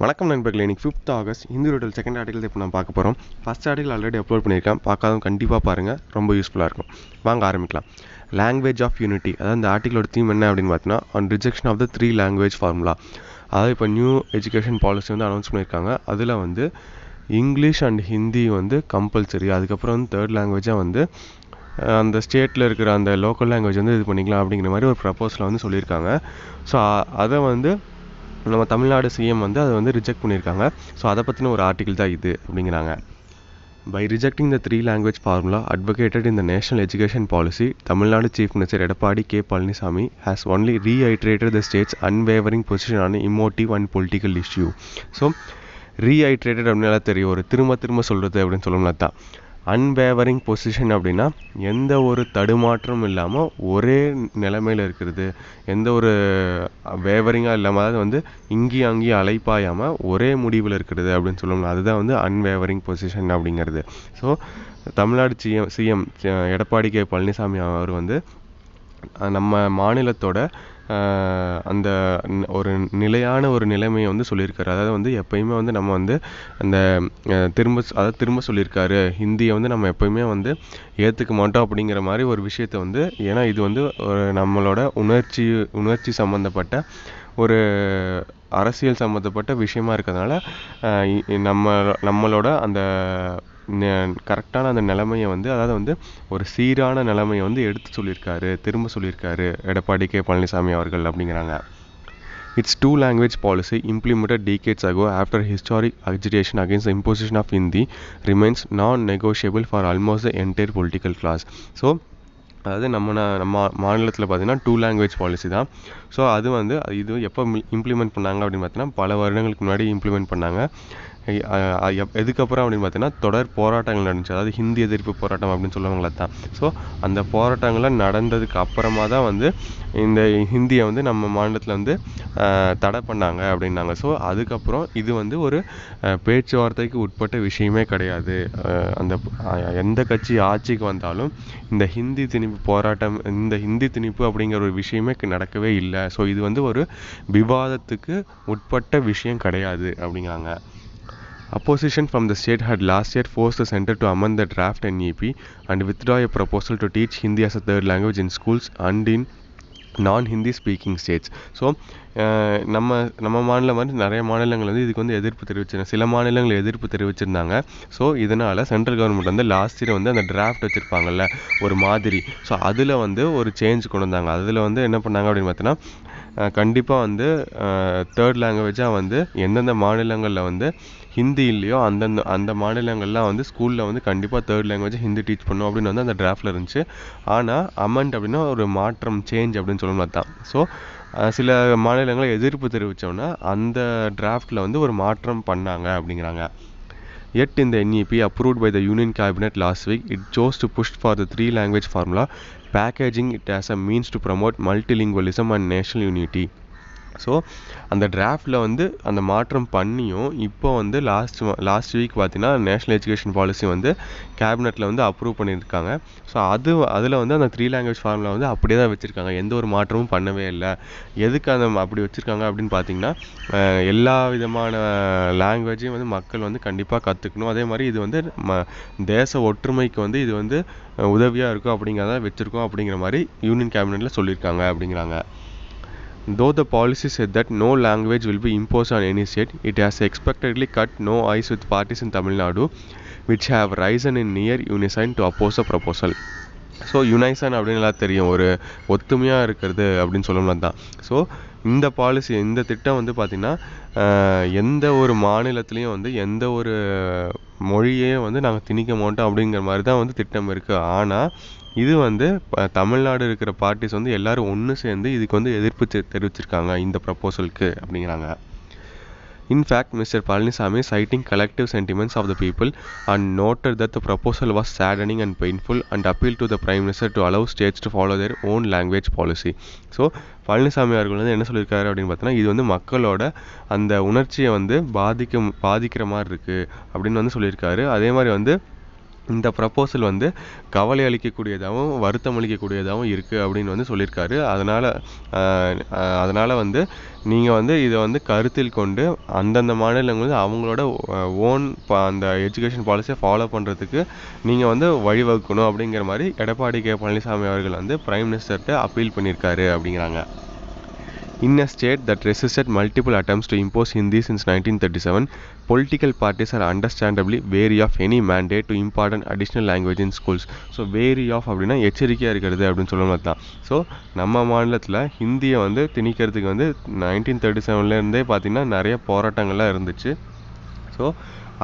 வணக்கம் நண்பர்களே இன்னைக்கு ஃபிஃப்த் ஆகஸ்ட் ஹிந்து ரோட்டில் செகண்ட் ஆர்டிகல் இப்போ நான் பார்க்க போகிறோம் ஃபஸ்ட் ஆர்டிகல் ஆல்ரெடி அப்லோட் பண்ணியிருக்கேன் பார்க்காதவங்க கண்டிப்பாக பாருங்கள் ரொம்ப யூஸ்ஃபுல்லாக இருக்கும் வாங்க ஆரம்பிக்கலாம் லாங்குவேஜ் ஆஃப் யூனிட்டி அதாவது இந்த ஆர்டிகலோட தீம் என்ன அப்படின்னு பார்த்தீங்கன்னா and rejection of the three language formula அதாவது இப்போ நியூ எஜுகேஷன் பாலிசி வந்து அனௌன்ஸ் பண்ணியிருக்காங்க அதில் வந்து இங்கிலீஷ் அண்ட் ஹிந்தி வந்து கம்பல்சரி அதுக்கப்புறம் வந்து தேர்ட் லாங்குவேஜாக வந்து அந்த ஸ்டேட்டில் இருக்கிற அந்த லோக்கல் லாங்குவேஜ் வந்து இது பண்ணிக்கலாம் அப்படிங்கிற மாதிரி ஒரு ப்ரப்போஸில் வந்து சொல்லியிருக்காங்க ஸோ அதை வந்து நம்ம தமிழ்நாடு சிஎம் வந்து அதை வந்து ரிஜெக்ட் பண்ணியிருக்காங்க ஸோ அதை பற்றின ஒரு ஆர்டிக்கிள் தான் இது அப்படிங்கிறாங்க by rejecting the three language formula advocated in the national education policy Tamil Nadu chief minister Edappadi K Palaniswami has only rehydrated the state's unwavering position on emotive and political issue so rehydrated அப்படின்னால தெரியும் ஒரு திரும்ப திரும்ப சொல்கிறது அப்படின்னு சொல்லணும்னா தான் அன்வேவரிங் பொசிஷன் அப்படின்னா எந்த ஒரு தடுமாற்றமும் இல்லாமல் ஒரே நிலைமையில் இருக்கிறது எந்த ஒரு வேவரிங்காக இல்லாமல் அதாவது வந்து இங்கேயும் அங்கேயும் அலைப்பாயாமல் ஒரே முடிவில் இருக்கிறது அப்படின்னு சொல்லணும் அதுதான் வந்து அன்வேவரிங் பொசிஷன் அப்படிங்கிறது so Tamil Nadu CM CM Edappadi K Palaniswami அவர் வந்து நம்ம மாநிலத்தோட அந்த ஒரு நிலையான ஒரு நிலைமையை வந்து சொல்லியிருக்காரு அதாவது வந்து எப்பயுமே வந்து நம்ம வந்து அந்த திரும்ப அதாவது திரும்ப சொல்லியிருக்காரு ஹிந்தியை வந்து நம்ம எப்பயுமே வந்து ஏற்றுக்க மாட்டோம் அப்படிங்கிற மாதிரி ஒரு விஷயத்த வந்து ஏன்னா இது வந்து ஒரு நம்மளோட உணர்ச்சி உணர்ச்சி சம்மந்தப்பட்ட ஒரு அரசியல் சம்மந்தப்பட்ட விஷயமா இருக்கிறதுனால நம்ம நம்மளோட அந்த கரெக்டான அந்த நிலமைய வந்து அதாவது வந்து ஒரு சீரான நிலமைய வந்து எடுத்து சொல்லியிருக்காரு திரும்ப சொல்லியிருக்காரு எடப்பாடி கே பழனிசாமி அவர்கள் அப்படிங்கிறாங்க it's two language policy implemented decades ago after historic agitation against imposition of Hindi remains non negotiable for almost the entire political class so அதாவது நம்ம நம்ம மாநிலத்தில் பார்த்திங்கன்னா டூ லாங்குவேஜ் பாலிசி தான் ஸோ அது வந்து இது எப்போ இம்ப்ளிமெண்ட் பண்ணாங்க அப்படின்னு பார்த்தீங்கன்னா பல வருடங்களுக்கு முன்னாடி இம்ப்ளிமெண்ட் பண்ணாங்க எதுக்கப்புறம் அப்படின்னு பார்த்தீங்கன்னா தொடர் போராட்டங்கள் நடந்துச்சு அதாவது ஹிந்தி எதிர்ப்பு போராட்டம் அப்படின்னு சொல்லுவாங்களே தான் ஸோ அந்த போராட்டங்கள்லாம் நடந்ததுக்கு அப்புறமா தான் வந்து இந்த ஹிந்தியை வந்து நம்ம மாநிலத்தில் வந்து தடை பண்ணாங்க அப்படின்னாங்க ஸோ அதுக்கப்புறம் இது வந்து ஒரு பேச்சுவார்த்தைக்கு உட்பட்ட விஷயமே கிடையாது அந்த எந்த கட்சி ஆட்சிக்கு வந்தாலும் இந்த ஹிந்தி திணிப்பு போராட்டம் இந்த ஹிந்தி திணிப்பு அப்படிங்கிற ஒரு விஷயமே நடக்கவே இல்லை ஸோ இது வந்து ஒரு விவாதத்துக்கு உட்பட்ட விஷயம் கிடையாது அப்படிங்கிறாங்க Opposition from the state had last year forced the center to amend the draft NEP and withdraw a proposal to teach Hindi as a third language in schools and in நான் Hindi speaking states so நம்ம நம்ம மாநிலம் வந்து நிறைய மாநிலங்கள் வந்து இதுக்கு வந்து எதிர்ப்பு தெரிவிச்சிருந்தாங்க சில மாநிலங்கள் எதிர்ப்பு தெரிவிச்சிருந்தாங்க ஸோ இதனால் சென்ட்ரல் கவர்மெண்ட் வந்து லாஸ்ட் இயர் வந்து அந்த டிராஃப்ட் வச்சுருப்பாங்கல்ல ஒரு மாதிரி ஸோ அதில் வந்து ஒரு சேஞ்ச் கொண்டு வந்தாங்க அதில் வந்து என்ன பண்ணாங்க அப்படின்னு பார்த்தீங்கன்னா கண்டிப்பாக வந்து தேர்ட் லாங்குவேஜாக வந்து எந்தெந்த மாநிலங்களில் வந்து ஹிந்தி இல்லையோ அந்தந்த அந்த மாநிலங்கள்லாம் வந்து ஸ்கூலில் வந்து கண்டிப்பாக தேர்ட் லாங்குவேஜ் ஹிந்தி டீச் பண்ணும் அப்படின்னு வந்து அந்த டிராஃப்டில் இருந்துச்சு ஆனால் அமெண்ட் அப்படின்னா ஒரு மாற்றம் சேஞ்ச் அப்படின்னு சொல்லணும் தான் ஸோ சில மாநிலங்களை எதிர்ப்பு தெரிவித்தோம்னா அந்த டிராஃப்டில் வந்து ஒரு மாற்றம் பண்ணாங்க அப்படிங்கிறாங்க Yet in the NEP approved by the Union Cabinet last week, it chose to push for the three language formula, packaging it as a means to promote multilingualism and national unity. So அந்த டிராஃப்டில் வந்து அந்த மாற்றம் பண்ணியும் இப்போ வந்து last last week பார்த்தீங்கன்னா national education policy வந்து கேபினெட்டில் வந்து அப்ரூவ் பண்ணியிருக்காங்க ஸோ அது அதில் வந்து அந்த த்ரீ லாங்குவேஜ் ஃபார்மில் வந்து அப்படியே தான் வச்சுருக்காங்க எந்த ஒரு மாற்றமும் பண்ணவே இல்லை எதுக்கு அந்த அப்படி வச்சுருக்காங்க அப்படின்னு பார்த்தீங்கன்னா எல்லா விதமான லாங்குவேஜையும் வந்து மக்கள் வந்து கண்டிப்பாக கற்றுக்கணும் அதே மாதிரி இது வந்து ம தேச ஒற்றுமைக்கு வந்து இது வந்து உதவியாக இருக்கும் அப்படிங்கிறத வச்சுருக்கோம் அப்படிங்கிற மாதிரி யூனியன் கேபினெட்டில் சொல்லியிருக்காங்க அப்படிங்கிறாங்க Though the policy said that no language will be imposed on any state, it has expectedly cut no ice with parties in Tamil Nadu, which have risen in near unison to oppose the proposal. So unison அப்படின்னு எல்லாம் தெரியும் ஒரு ஒத்துமையாக இருக்கிறது அப்படின்னு சொல்லலாம் தான் so இந்த பாலிசி இந்த திட்டம் வந்து பார்த்திங்கன்னா எந்த ஒரு மாநிலத்துலேயும் வந்து எந்த ஒரு மொழியையும் வந்து நாங்கள் திணிக்க மாட்டோம் அப்படிங்கிற மாதிரி தான் வந்து திட்டம் இருக்குது ஆனால் இது வந்து தமிழ்நாடு இருக்கிற பார்ட்டிஸ் வந்து எல்லோரும் ஒன்று சேர்ந்து இதுக்கு வந்து எதிர்ப்பு தெரிவிச்சிருக்காங்க இந்த ப்ரப்போசலுக்கு அப்படிங்கிறாங்க In fact, Mr. Palanisamy, citing collective sentiments of the people, and noted that the proposal was saddening and painful and appealed to the Prime Minister to allow states to follow their own language policy. So Palaniswami அவர்கள் வந்து என்ன சொல்லியிருக்காரு அப்படின்னு பார்த்தோன்னா இது வந்து மக்களோட அந்த உணர்ச்சியை வந்து பாதிக்க பாதிக்கிற மாதிரி இருக்குது அப்படின்னு வந்து சொல்லியிருக்காரு அதே மாதிரி வந்து இந்த ப்ரப்போசல் வந்து கவலை அளிக்கக்கூடியதாகவும் வருத்தம் அளிக்கக்கூடியதாகவும் இருக்குது அப்படின்னு வந்து சொல்லியிருக்காரு அதனால் அதனால் வந்து நீங்கள் வந்து இதை வந்து கருத்தில் கொண்டு அந்தந்த மாநிலங்கள் வந்து அவங்களோட ஓன் அந்த எஜுகேஷன் பாலிசியை ஃபாலோ பண்ணுறதுக்கு நீங்கள் வந்து வழிவகுக்கணும் அப்படிங்கிற மாதிரி எடப்பாடி கே பழனிசாமி அவர்கள் வந்து ப்ரைம் மினிஸ்டர்கிட்ட அப்பீல் பண்ணியிருக்காரு அப்படிங்கிறாங்க In a state that resisted multiple attempts to impose Hindi since 1937, political parties are understandably wary of any mandate to impart an additional language in schools so wary of அப்படின்னா எச்சரிக்கையாக இருக்கிறது அப்படின்னு சொல்ல தான் so நம்ம மாநிலத்தில் ஹிந்தியை வந்து திணிக்கிறதுக்கு வந்து நைன்டீன் தேர்ட்டி செவன்லேருந்தே பார்த்திங்கன்னா நிறைய போராட்டங்கள்லாம் இருந்துச்சு ஸோ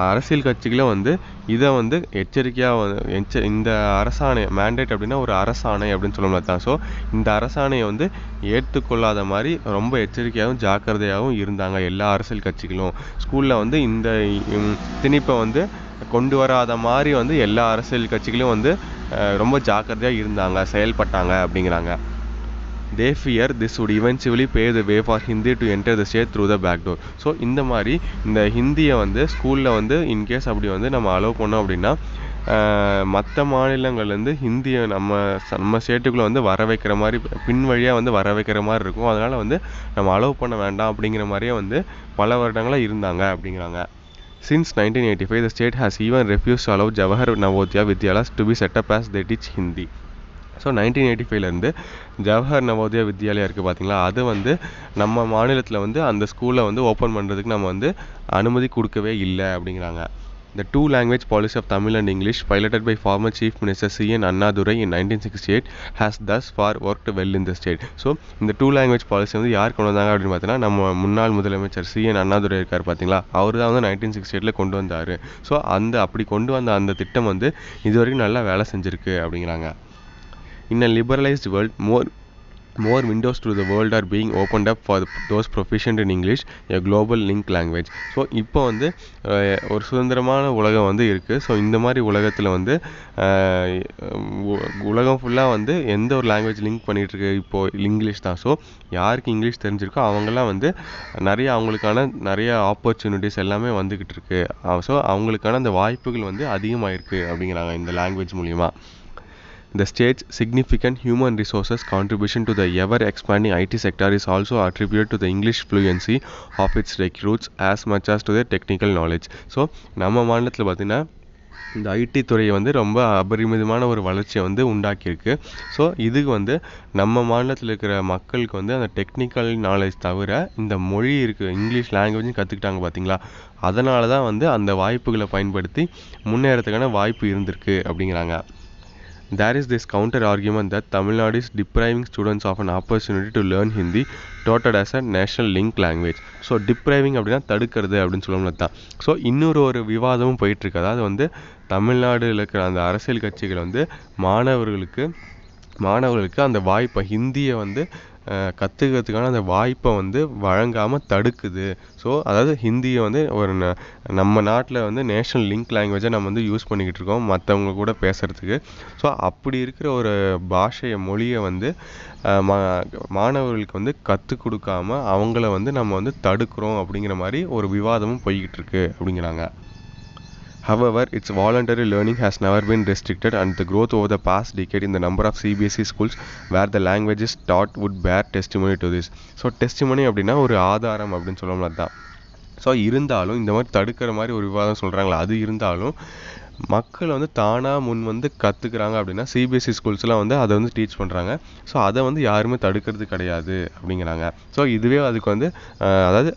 அரசியல் கட்சிகளும் வந்து இதை வந்து எச்சரிக்கையாக எச்ச இந்த அரசாணை மேண்டேட் அப்படின்னா ஒரு அரசாணை அப்படின்னு சொல்லுவோம்ல தான் ஸோ இந்த அரசாணையை வந்து ஏற்றுக்கொள்ளாத மாதிரி ரொம்ப எச்சரிக்கையாகவும் ஜாக்கிரதையாகவும் இருந்தாங்க எல்லா அரசியல் கட்சிகளும் ஸ்கூலில் வந்து இந்த திணிப்பை வந்து கொண்டு வராத மாதிரி வந்து எல்லா அரசியல் கட்சிகளும் வந்து ரொம்ப ஜாக்கிரதையாக இருந்தாங்க செயல்பட்டாங்க அப்படிங்கிறாங்க they fear this would eventually pave the way for Hindi to enter the state through the back door so இந்த மாதிரி இந்த ஹிந்தியை வந்து ஸ்கூலில் வந்து இன்கேஸ் அப்படி வந்து நம்ம அலோவ் பண்ணோம் அப்படின்னா மற்ற மாநிலங்கள்லேருந்து ஹிந்தியை நம்ம நம்ம ஸ்டேட்டுக்குள்ளே வந்து வர வைக்கிற மாதிரி பின் வழியாக வந்து வர வைக்கிற மாதிரி இருக்கும் அதனால் வந்து நம்ம அலோவ் பண்ண வேண்டாம் அப்படிங்கிற மாதிரியே வந்து பல வருடங்களாக இருந்தாங்க அப்படிங்கிறாங்க since nineteen eighty five the state has even refuse allow Jawahar Navodaya Vidyalayas to be set up as they teach Hindi so nineteen eighty ஃபைவ்லேருந்து ஜவஹர் நவோதயா வித்யாலயா இருக்குது பார்த்தீங்களா அது வந்து நம்ம மாநிலத்தில் வந்து அந்த ஸ்கூலை வந்து ஓப்பன் பண்ணுறதுக்கு நம்ம வந்து அனுமதி கொடுக்கவே இல்லை அப்படிங்கிறாங்க the The two language policy of Tamil and English, piloted by former Chief Minister C.N. Nineteen sixty eight has thus far worked well in the state so இந்த டூ லாங்குவேஜ் பாலிசி வந்து யார் கொண்டு வந்தாங்க அப்படின்னு பார்த்தீங்கன்னா நம்ம முன்னாள் முதலமைச்சர் சிஎன் அண்ணாதுரை இருக்கார் பார்த்தீங்களா அவர் தான் வந்து நைன்டீன் சிக்ஸ்டி எயிட்டில் கொண்டு வந்தார் ஸோ அந்த அப்படி கொண்டு வந்த அந்த திட்டம் வந்து இது வரைக்கும் நல்லா வேலை செஞ்சுருக்கு அப்படிங்கிறாங்க In a liberalized world, more more windows to the world are being opened up for those proficient in English a global link language so இப்போ வந்து ஒரு சுதந்திரமான உலகம் வந்து இருக்குது ஸோ இந்த மாதிரி உலகத்தில் வந்து உலகம் ஃபுல்லாக வந்து எந்த ஒரு லாங்குவேஜ் லிங்க் பண்ணிகிட்டு இப்போது இங்கிலீஷ் தான் ஸோ யாருக்கு இங்கிலீஷ் தெரிஞ்சிருக்கோ அவங்கெல்லாம் வந்து நிறைய அவங்களுக்கான நிறைய ஆப்பர்ச்சுனிட்டிஸ் எல்லாமே வந்துக்கிட்டு இருக்கு ஸோ அவங்களுக்கான அந்த வாய்ப்புகள் வந்து அதிகமாகிருக்கு அப்படிங்கிறாங்க இந்த லாங்குவேஜ் மூலிமா The state's significant human resources contribution to the ever expanding IT sector is also attributed to the English fluency of its recruits as much as to their technical knowledge. So நம்ம மாநிலத்தில் பார்த்திங்கன்னா இந்த ID துறையை வந்து ரொம்ப அபரிமிதமான ஒரு வளர்ச்சியை வந்து உண்டாக்கியிருக்கு ஸோ இதுக்கு வந்து நம்ம மாநிலத்தில் இருக்கிற மக்களுக்கு வந்து அந்த டெக்னிக்கல் நாலேஜ் தவிர இந்த மொழி இருக்குது இங்கிலீஷ் லாங்குவேஜும் கற்றுக்கிட்டாங்க பார்த்தீங்களா அதனால தான் வந்து அந்த வாய்ப்புகளை பயன்படுத்தி முன்னேறத்துக்கான வாய்ப்பு இருந்திருக்கு அப்படிங்கிறாங்க there is this counter argument that Tamil Nadu is depriving depriving of of an opportunity to learn Hindi taught as a national link so depriving அப்படின்னா தடுக்கிறது அப்படின்னு சொல்லணும் தான் ஸோ இன்னொரு ஒரு விவாதமும் போயிட்டுருக்கு அது வந்து தமிழ்நாடுல இருக்கிற அந்த அரசியல் கட்சிகள் வந்து மாணவர்களுக்கு மாணவர்களுக்கு அந்த வாய்ப்பை ஹிந்தியை வந்து கற்றுக்கிறதுக்கான அந்த வாய்ப்பை வந்து வழங்காமல் தடுக்குது ஸோ அதாவது ஹிந்தியை வந்து ஒரு ந நம்ம நாட்டில் வந்து நேஷ்னல் லிங்க் லாங்குவேஜாக நம்ம வந்து யூஸ் பண்ணிக்கிட்டு இருக்கோம் மற்றவங்க கூட பேசுகிறதுக்கு ஸோ அப்படி இருக்கிற ஒரு பாஷையை மொழியை வந்து மா மாணவர்களுக்கு வந்து கற்றுக் கொடுக்காம அவங்கள வந்து நம்ம வந்து தடுக்கிறோம் அப்படிங்கிற மாதிரி ஒரு விவாதமும் போய்கிட்டு இருக்குது அப்படிங்கிறாங்க However, its voluntary learning has never been restricted and the growth over the past decade in the number of CBSE schools where the language is taught would bear testimony to this. So testimony அப்படின்னா ஒரு ஆதாரம் அப்படின்னு சொல்லலாம் தான் so இருந்தாலும் இந்த மாதிரி தடுக்கிற மாதிரி ஒரு விவாதம் சொல்கிறாங்களா அது இருந்தாலும் மக்கள் வந்து தானாக முன் வந்து கற்றுக்குறாங்க அப்படின்னா சிபிஎஸ்சி ஸ்கூல்ஸ்லாம் e வந்து அதை வந்து டீச் பண்ணுறாங்க ஸோ அதை வந்து யாருமே தடுக்கிறது கிடையாது அப்படிங்கிறாங்க ஸோ இதுவே அதுக்கு வந்து அதாவது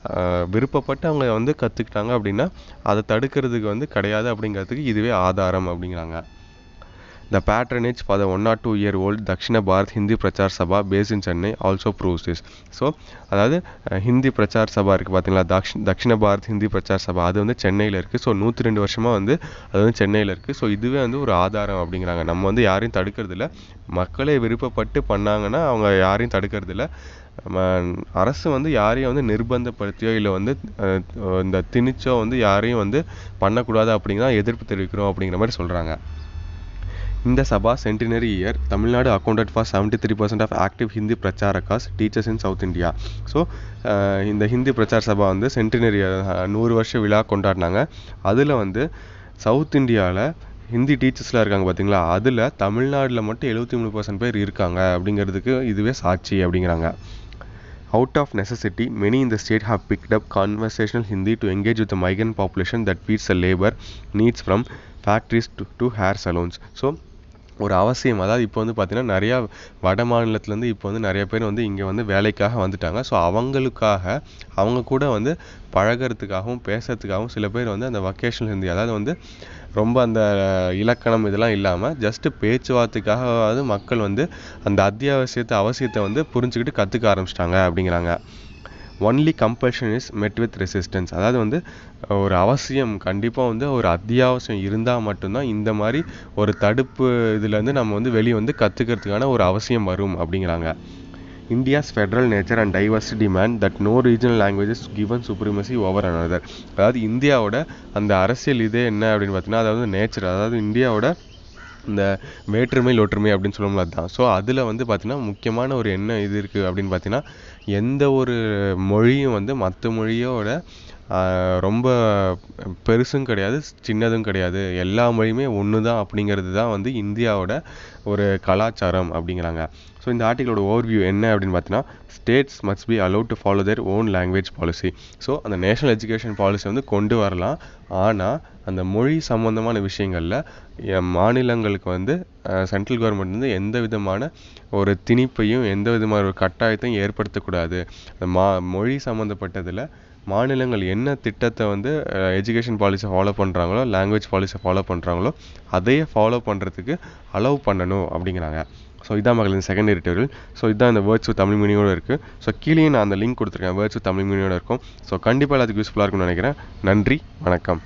விருப்பப்பட்டு அவங்க வந்து கற்றுக்கிட்டாங்க அப்படின்னா அதை தடுக்கிறதுக்கு வந்து கிடையாது அப்படிங்கிறதுக்கு இதுவே ஆதாரம் அப்படிங்கிறாங்க The patronage for the 1 or 2 year old Dakshina Bharat Hindi Prachar Sabha based in Chennai also proves this. So அதாவது ஹிந்தி பிரச்சார் சபா இருக்குது பார்த்தீங்களா தக்ஷ் தக்ஷிண பாரத் ஹிந்தி பிரச்சார் சபா அது வந்து சென்னையில் இருக்குது ஸோ நூற்றி ரெண்டு வருஷமாக வந்து அது வந்து சென்னையில் இருக்குது ஸோ இதுவே வந்து ஒரு ஆதாரம் அப்படிங்கிறாங்க நம்ம வந்து யாரையும் தடுக்கிறதில்ல மக்களை விருப்பப்பட்டு பண்ணாங்கன்னா அவங்க யாரையும் தடுக்கிறதில்ல அரசு வந்து யாரையும் வந்து நிர்பந்தப்படுத்தியோ இல்லை வந்து இந்த திணிச்சோ வந்து யாரையும் வந்து பண்ணக்கூடாது அப்படிங்கிறதான் எதிர்ப்பு தெரிவிக்கிறோம் அப்படிங்கிற மாதிரி சொல்கிறாங்க In the Sabha centenary year, Tamil Nadu accounted for 73% of active Hindi Pracharakas, teachers in South India. So இந்த ஹிந்தி பிரச்சார் சபா வந்து சென்டினரி நூறு வருஷ விழா கொண்டாடினாங்க அதில் வந்து சவுத் இந்தியாவில் ஹிந்தி டீச்சர்ஸ்லாம் இருக்காங்க பார்த்தீங்களா அதில் தமிழ்நாட்டில் மட்டும் எழுபத்தி மூணு பர்சன்ட் பேர் இருக்காங்க அப்படிங்கிறதுக்கு இதுவே சாட்சி அப்படிங்கிறாங்க Out of necessity, many in the state have picked up conversational Hindi to engage with the migrant population that feeds the labor needs from factories to, to hair salons. So, ஒரு அவசியம் அதாவது இப்போ வந்து பார்த்திங்கன்னா நிறையா வட மாநிலத்துலேருந்து இப்போ வந்து நிறைய பேர் வந்து இங்கே வந்து வேலைக்காக வந்துட்டாங்க ஸோ அவங்களுக்காக அவங்க கூட வந்து பழகிறதுக்காகவும் பேசுகிறதுக்காகவும் சில பேர் வந்து அந்த வொக்கேஷனல் ஹிந்தி அதாவது வந்து ரொம்ப அந்த இலக்கணம் இதெல்லாம் இல்லாமல் ஜஸ்ட்டு பேச்சுவார்த்தைக்காகவாவது மக்கள் வந்து அந்த அத்தியாவசியத்தை அவசியத்தை வந்து புரிஞ்சுக்கிட்டு கற்றுக்க ஆரம்பிச்சிட்டாங்க அப்படிங்கிறாங்க only compulsion is met with resistance அதாவது வந்து ஒரு அவசியம் கண்டிப்பாக வந்து ஒரு அத்தியாவசியம் இருந்தால் மட்டும்தான் இந்த மாதிரி ஒரு தடுப்பு இதுலேருந்து நம்ம வந்து வெளியே வந்து கற்றுக்கிறதுக்கான ஒரு அவசியம் வரும் அப்படிங்கிறாங்க India's federal nature and diversity mean that no regional languages given supremacy over another அதாவது இந்தியாவோட அந்த அரசியல் இதே என்ன அப்படின்னு பார்த்தீங்கன்னா அதாவது நேச்சர் அதாவது இந்தியாவோட இந்த வேற்றுமை ஒற்றுமை அப்படின்னு சொல்லும்போது தான் ஸோ அதில் வந்து பார்த்திங்கன்னா முக்கியமான ஒரு என்ன இது இருக்குது அப்படின்னு பார்த்தீங்கன்னா எந்த ஒரு மொழியும் வந்து மற்ற மொழியோட ரொம்ப பெருசும் கிடையாது சின்னதும் கிடையாது எல்லா மொழியுமே ஒன்று தான் அப்படிங்கிறது தான் வந்து இந்தியாவோட ஒரு கலாச்சாரம் அப்படிங்கிறாங்க ஸோ இந்த ஆர்டிகளோட ஓவர்வியூ என்ன அப்படின்னு பார்த்தீங்கன்னா states must be allowed to follow their own language policy so அந்த நேஷனல் எஜுகேஷன் பாலிசி வந்து கொண்டு வரலாம் ஆனால் அந்த மொழி சம்மந்தமான விஷயங்களில் மாநிலங்களுக்கு வந்து சென்ட்ரல் கவர்மெண்ட் வந்து எந்த விதமான ஒரு திணிப்பையும் எந்த விதமான ஒரு கட்டாயத்தையும் ஏற்படுத்தக்கூடாது மா மொழி சம்மந்தப்பட்டதில் மாநிலங்கள் என்ன திட்டத்தை வந்து எஜுகேஷன் பாலிசியை ஃபாலோ பண்ணுறாங்களோ லாங்குவேஜ் பாலிசி ஃபாலோ பண்ணுறாங்களோ அதையே ஃபாலோ பண்ணுறதுக்கு அலோவ் பண்ணணும் அப்படிங்கிறாங்க ஸோ இதான் மகளின் செகண்ட் எடிட்டோரியல் ஸோ இதான் இந்த வேர்ட்ஸ் தமிழ் மீனியோட இருக்குது ஸோ கீழே நான் அந்த லிங்க் கொடுத்துருக்கேன் வேர்ட்ஸ் தமிழ் மீனியோட இருக்கும் ஸோ கண்டிப்பாக எல்லாத்துக்கும் யூஸ்ஃபுல்லாக இருக்கும்னு நினைக்கிறேன் நன்றி வணக்கம்